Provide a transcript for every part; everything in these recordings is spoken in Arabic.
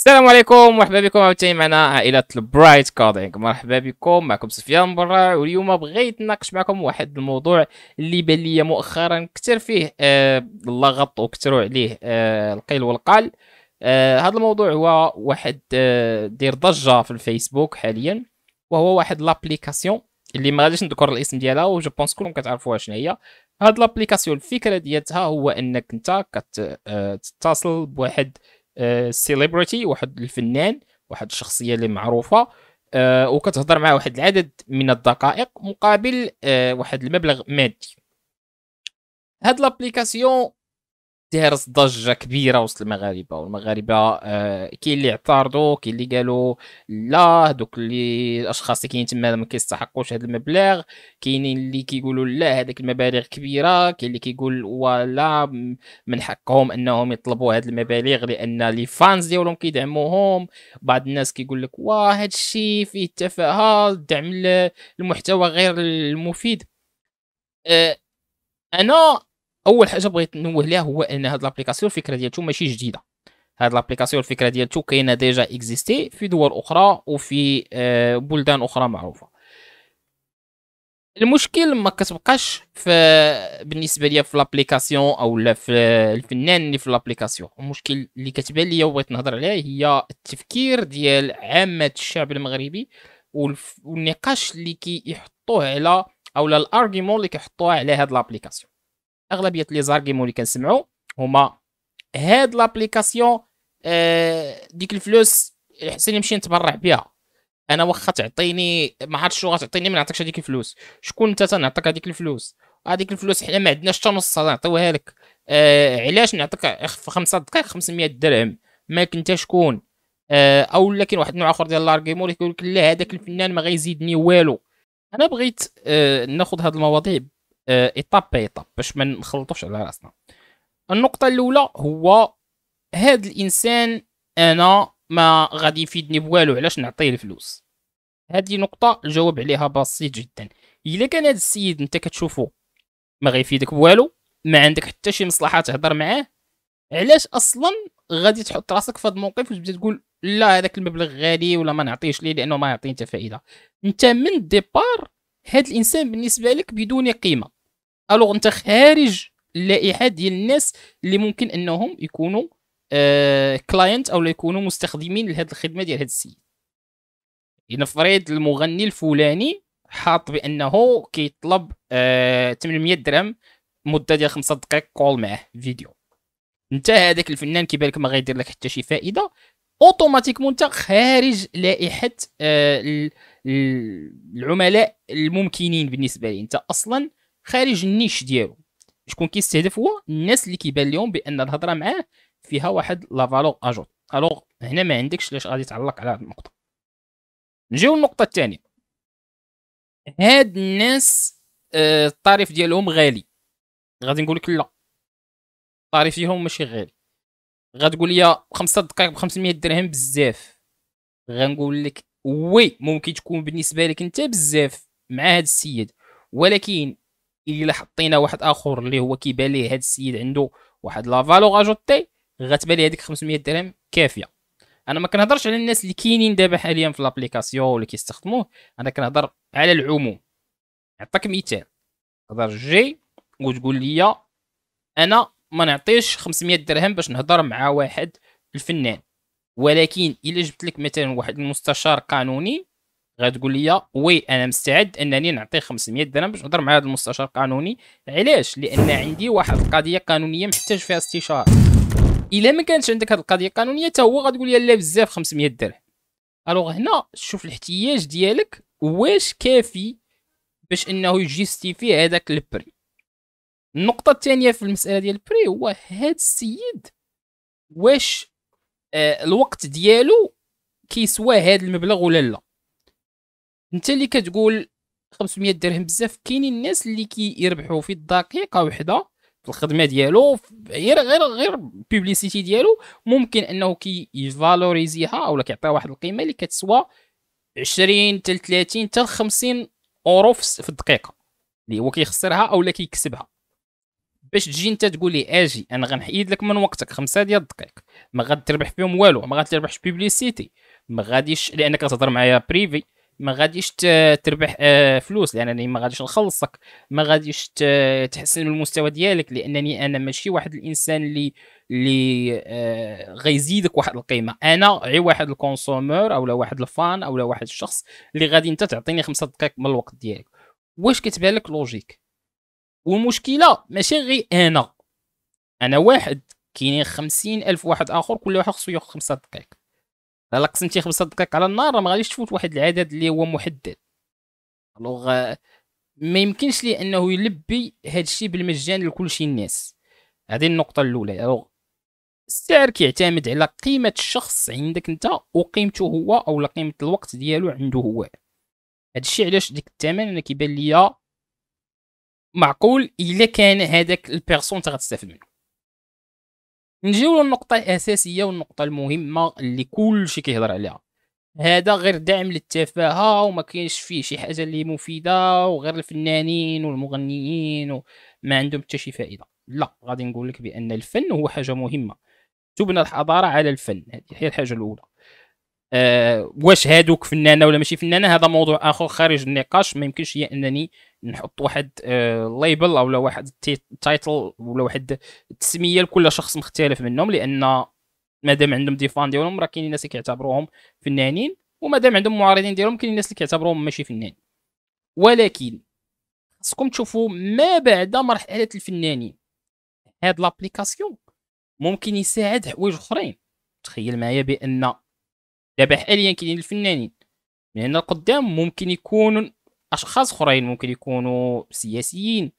السلام عليكم مرحبا بكم عاوتاني معنا عائله البرايت كودينغ مرحبا بكم معكم سفيان برا واليوم بغيت نناقش معكم واحد الموضوع اللي بان لي مؤخرا كثر فيه آه اللغط وكثروا عليه آه القيل والقال آه هذا الموضوع هو واحد آه دير ضجه في الفيسبوك حاليا وهو واحد لابليكاسيون اللي ما غاديش نذكر الاسم ديالها جو بونس كلكم كتعرفوها شنو هي هاد لابليكاسيون الفكره ديالها هو انك انت كتتصل آه، بواحد سيليبرتي واحد الفنان واحد الشخصيه اللي معروفه أه وكتهضر مع واحد العدد من الدقائق مقابل آه، واحد المبلغ مادي هاد لابليكاسيون تهرس ضجه كبيره وسط المغاربه والمغاربه آه، كاين اللي اعترضوا كاين اللي قالوا لا دوك اللي الاشخاص اللي كاينين تما ما كيستحقوش هذا المبلغ كاينين اللي كيقولوا لا هذيك المبالغ كبيره كاين اللي كيقول ولا من حقهم انهم يطلبوا هذه المبالغ لان لي فانز ديالهم كيدعموهم بعض الناس كيقول لك واه هذا الشيء فيه تفاهه دعم المحتوى غير المفيد أه انا اول حاجه بغيت نوه ليها هو ان هاد لابليكاسيون الفكره ديالتو ماشي جديده هاد لابليكاسيون الفكره ديالتو كاينه ديجا اكزيستي في دول اخرى وفي آه، بلدان اخرى معروفه المشكل ما كتبقاش في بالنسبه ليا في لابليكاسيون او لا في الفنان اللي في لابليكاسيون المشكل اللي كتبان ليا وبغيت نهضر عليه هي التفكير ديال عامه الشعب المغربي والنقاش اللي كيحطوه كي على او لا الارغيومون اللي كيحطوه على هاد لابليكاسيون اغلبيه لي زارغيمون اللي كنسمعوا هما هاد لابليكاسيون آه ديك الفلوس حسن نمشي نتبرع بها انا واخا تعطيني ما عرفتش شنو غتعطيني ما نعطيكش هذيك الفلوس شكون انت تنعطيك هذيك الفلوس هذيك الفلوس حنا ما عندناش حتى نص نعطيوها لك آه علاش نعطيك في خمسة دقائق 500 درهم ما كنت شكون آه او لا كاين واحد النوع اخر ديال لارغيمون اللي كيقول لك لا هذاك الفنان ما غيزيدني والو انا بغيت آه ناخذ هاد المواضيع ايطاب آه، ايطاب باش ما نخلطوش على راسنا النقطه الاولى هو هذا الانسان انا ما غادي يفيدني بوالو علاش نعطيه الفلوس هذه نقطه الجواب عليها بسيط جدا الا كان هذا السيد انت كتشوفه ما غيفيدك بوالو ما عندك حتى شي مصلحه تهضر معاه علاش اصلا غادي تحط راسك في هذا الموقف وتبدا تقول لا هذاك المبلغ غالي ولا ما نعطيهش ليه لانه ما يعطيني حتى فائده انت من الديبار هذا الانسان بالنسبه لك بدون قيمه الوغ انت خارج اللائحه ديال الناس اللي ممكن انهم يكونوا كلاينت آه، او يكونوا مستخدمين لهذه الخدمه ديال هذا السيد لنفرض المغني الفلاني حاط بانه كيطلب 800 آه، درهم مده ديال 5 دقائق كول معاه فيديو انت هذاك الفنان كيبان لك ما غيدير لك حتى شي فائده اوتوماتيكمون انت خارج لائحه آه، العملاء الممكنين بالنسبه لي انت اصلا خارج النيش ديالو شكون كيستهدف هو الناس اللي كيبان لهم بان الهضره معاه فيها واحد لا فالور اجوت الوغ هنا ما عندكش علاش غادي تعلق على هذه النقطه نجيو للنقطه الثانيه هاد الناس آه، الطريف ديالهم غالي غادي نقول لك لا الطريف ديالهم ماشي غالي غتقول لي 5 دقائق ب 500 درهم بزاف غنقول لك وي ممكن تكون بالنسبه لك انت بزاف مع هاد السيد ولكن الا حطينا واحد اخر اللي هو كيبان ليه هذا السيد عنده واحد لا فالور اجوتي غتبان لي هذيك 500 درهم كافيه انا ما كنهضرش على الناس اللي كاينين دابا حاليا في لابليكاسيون ولا كيستخدموه انا كنهضر على العموم نعطيك مثال تقدر جي وتقول لي انا ما نعطيش 500 درهم باش نهضر مع واحد الفنان ولكن الا جبت لك مثلا واحد المستشار قانوني غتقول لي وي انا مستعد انني نعطي 500 درهم باش نهضر مع هذا المستشار القانوني علاش لان عندي واحد القضيه قانونيه محتاج فيها استشاره الا ما كانش عندك هذه القضيه القانونيه حتى هو غتقول لي لا بزاف 500 درهم الوغ هنا شوف الاحتياج ديالك واش كافي باش انه يجيستيفي هذاك البري النقطة الثانية في المسألة ديال البري هو هاد السيد واش آه الوقت ديالو كيسوى هاد المبلغ ولا لا انت اللي كتقول 500 درهم بزاف كاينين الناس اللي كيربحوا في الدقيقه وحده في الخدمه ديالو غير غير غير البوبليسيتي ديالو ممكن انه كيفالوريزيها اولا كيعطيها واحد القيمه اللي كتسوى 20 حتى 30 حتى 50 اورو في الدقيقه اللي هو كيخسرها اولا كيكسبها باش تجي انت تقول لي اجي انا غنحيد لك من وقتك خمسة ديال الدقائق ما غتربح فيهم والو ما غتربحش بيبليسيتي ما غاديش لانك غتهضر معايا بريفي ما غاديش تربح آه، فلوس لانني ما غاديش نخلصك ما غاديش تحسن من المستوى ديالك لانني انا ماشي واحد الانسان اللي اللي آه، غيزيدك واحد القيمه انا غير واحد الكونسومور اولا واحد الفان اولا واحد الشخص اللي غادي انت تعطيني خمسة دقائق من الوقت ديالك واش كتبان لك لوجيك والمشكله ماشي غير انا انا واحد كاينين خمسين الف واحد اخر كل واحد خصو ياخذ خمسة دقائق الا قسمتي خمسة دقائق على النار ما غاديش تفوت واحد العدد اللي هو محدد الوغ آه، ما يمكنش ليه انه يلبي هذا الشيء بالمجان لكلشي الناس هذه النقطه الاولى الوغ السعر كيعتمد على قيمه الشخص عندك انت وقيمته هو او قيمه الوقت ديالو عنده هو هذا الشيء علاش ديك الثمن انا كيبان ليا معقول الا كان هذاك البيرسون تغتستافد منه نجيو للنقطه الاساسيه والنقطه المهمه اللي كلشي كيهضر عليها هذا غير دعم للتفاهه وما كاينش فيه شي حاجه اللي مفيده وغير الفنانين والمغنيين وما عندهم حتى شي فائده لا غادي نقول لك بان الفن هو حاجه مهمه تبنى الحضاره على الفن هذه هي الحاجه الاولى أه واش هادوك فنانه ولا ماشي فنانه هذا موضوع اخر خارج النقاش ما يمكنش هي انني نحط واحد ليبل آه، او واحد تايتل ولا واحد تسميه لكل شخص مختلف منهم لان مادام عندهم دي فان ديالهم راه كاينين الناس اللي كيعتبروهم فنانين ومادام عندهم معارضين ديالهم كاينين الناس اللي كيعتبروهم ماشي فنانين ولكن خصكم تشوفوا ما بعد مرحله الفنانين هاد لابليكاسيون ممكن يساعد حوايج اخرين تخيل معايا بان دابا حاليا كاينين الفنانين من هنا لقدام ممكن يكون اشخاص اخرين ممكن يكونوا سياسيين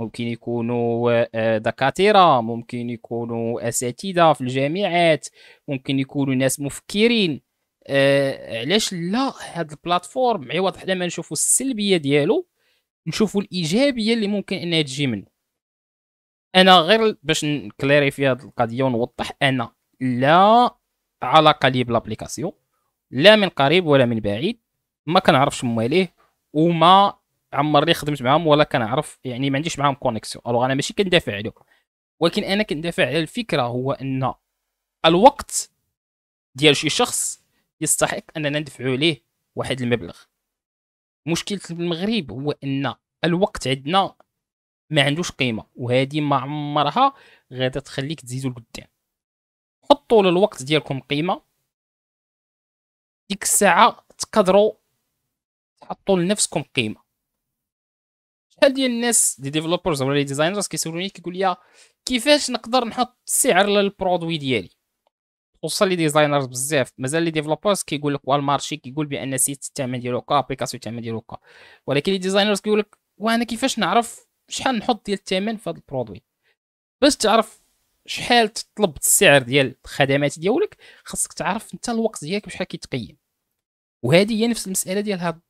ممكن يكونوا آه، دكاتره ممكن يكونوا اساتذه في الجامعات ممكن يكونوا ناس مفكرين أه علاش لا هاد البلاتفورم عوض حنا ما نشوفوا السلبيه ديالو نشوفوا الايجابيه اللي ممكن انها تجي منه انا غير باش نكلاريفي هاد القضيه ونوضح انا لا علاقه لي بلابليكاسيون لا من قريب ولا من بعيد ما كنعرفش مواليه وما عمرني خدمت معاهم ولا كنعرف يعني ما عنديش معاهم كونيكسيون الوغ انا ماشي كندافع عليه ولكن انا كندافع على الفكره هو ان الوقت ديال شي شخص يستحق اننا ندفعوا ليه واحد المبلغ مشكله المغرب هو ان الوقت عندنا ما عندوش قيمه وهذه ما عمرها غادا تخليك تزيدو لقدام حطوا للوقت ديالكم قيمه ديك الساعه تقدروا تحطوا لنفسكم قيمه شحال ديال الناس دي ديفلوبرز ولا دي ديزاينرز كيسولوني كيقول لي كيفاش نقدر نحط سعر للبرودوي ديالي خصوصا لي ديزاينرز بزاف مازال لي ديفلوبرز كيقول لك والمارشي كيقول بان سيت الثمن ديالو كا ابليكاسيون الثمن ديالو كا ولكن لي ديزاينرز كيقول لك وانا كيفاش نعرف شحال نحط ديال الثمن في هذا البرودوي باش تعرف شحال تطلب السعر ديال الخدمات ديالك خاصك تعرف انت الوقت ديالك بشحال كيتقيم وهذه هي نفس المساله ديال هاد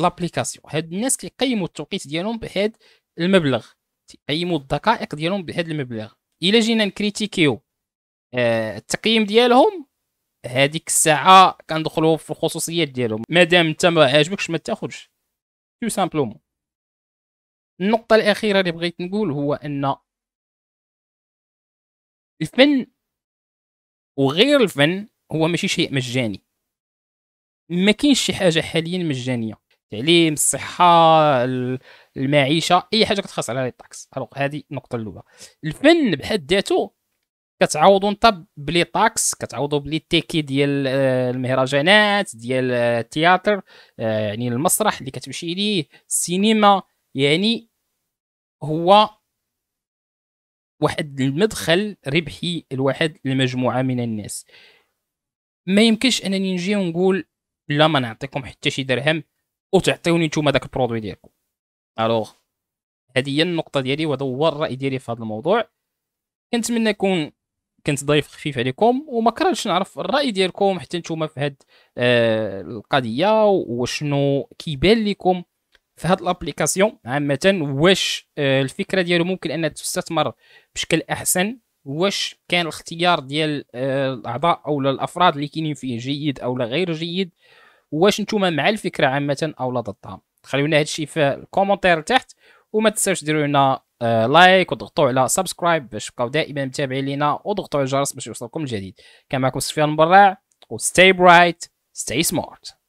لابليكاسيون هاد الناس كيقيموا التوقيت ديالهم بهاد المبلغ تيقيموا الدقائق ديالهم بهاد المبلغ الا جينا نكريتيكيو آه التقييم ديالهم هذيك الساعه كندخلوا في الخصوصيات ديالهم مادام انت ما عاجبكش ما تاخذش تو سامبلومون النقطه الاخيره اللي بغيت نقول هو ان الفن وغير الفن هو ماشي شيء مجاني ما كاينش شي حاجه حاليا مجانيه التعليم الصحه المعيشه اي حاجه كتخص على لي طاكس هذه النقطه الاولى الفن بحد ذاته كتعوضو انت بلي طاكس كتعوضو بلي تيكي ديال آه، المهرجانات ديال آه، التياتر آه، يعني المسرح اللي كتمشي ليه السينما يعني هو واحد المدخل ربحي لواحد لمجموعه من الناس ما يمكنش انني نجي ونقول لا ما نعطيكم حتى شي درهم وتعطيوني نتوما داك البرودوي ديالكم الوغ هذه هي النقطه ديالي وهذا هو الراي ديالي في هذا الموضوع كنتمنى اكون كنت ضيف خفيف عليكم وما كرهتش نعرف الراي ديالكم حتى نتوما في هاد آه القضيه وشنو كيبان لكم في هاد الابليكاسيون عامه واش آه، الفكره ديالو ممكن انها تستثمر بشكل احسن واش كان الاختيار ديال آه، الاعضاء او الافراد اللي كاينين فيه جيد او لا غير جيد واش نتوما مع الفكره عامه او لا ضدها خليونا هادشي في الكومنتير تحت وما تنساوش ديروا لنا آه، لايك وضغطوا على سبسكرايب باش تبقاو دائما متابعين لينا وضغطوا على الجرس باش يوصلكم الجديد كان معكم سفيان البراع وستاي برايت ستاي سمارت